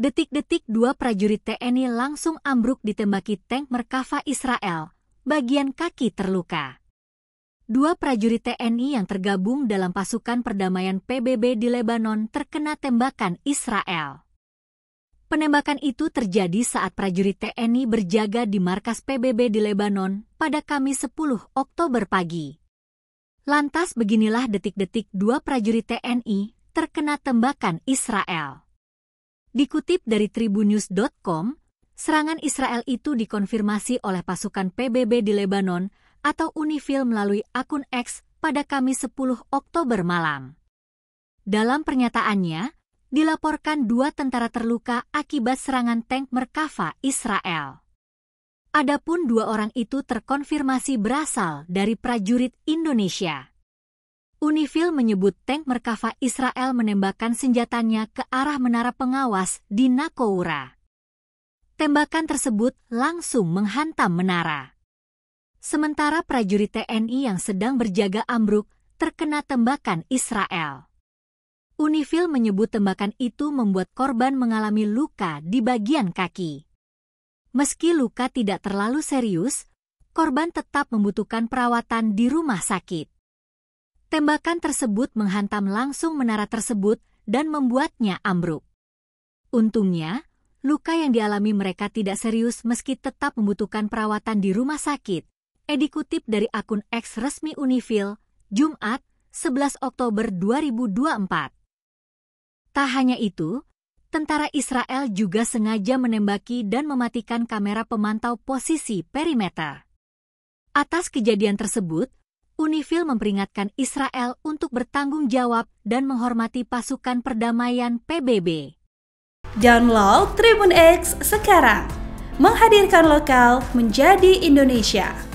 Detik-detik dua prajurit TNI langsung ambruk ditembaki tank Merkava Israel, bagian kaki terluka. Dua prajurit TNI yang tergabung dalam pasukan perdamaian PBB di Lebanon terkena tembakan Israel. Penembakan itu terjadi saat prajurit TNI berjaga di markas PBB di Lebanon pada Kamis 10 Oktober pagi. Lantas beginilah detik-detik dua prajurit TNI terkena tembakan Israel. Dikutip dari tribunews.com, serangan Israel itu dikonfirmasi oleh pasukan PBB di Lebanon atau UNIFIL melalui akun X pada Kamis 10 Oktober malam. Dalam pernyataannya, dilaporkan dua tentara terluka akibat serangan tank Merkava Israel. Adapun dua orang itu terkonfirmasi berasal dari prajurit Indonesia. Unifil menyebut tank Merkava Israel menembakkan senjatanya ke arah menara pengawas di Nakoura. Tembakan tersebut langsung menghantam menara. Sementara prajurit TNI yang sedang berjaga ambruk terkena tembakan Israel. Unifil menyebut tembakan itu membuat korban mengalami luka di bagian kaki. Meski luka tidak terlalu serius, korban tetap membutuhkan perawatan di rumah sakit. Tembakan tersebut menghantam langsung menara tersebut dan membuatnya ambruk. Untungnya, luka yang dialami mereka tidak serius meski tetap membutuhkan perawatan di rumah sakit. Edi kutip dari akun X resmi Unifil, Jumat, 11 Oktober 2024. Tak hanya itu, tentara Israel juga sengaja menembaki dan mematikan kamera pemantau posisi perimeter. Atas kejadian tersebut, UNIFIL memperingatkan Israel untuk bertanggung jawab dan menghormati pasukan perdamaian PBB. Download Tribun X sekarang, menghadirkan lokal menjadi Indonesia.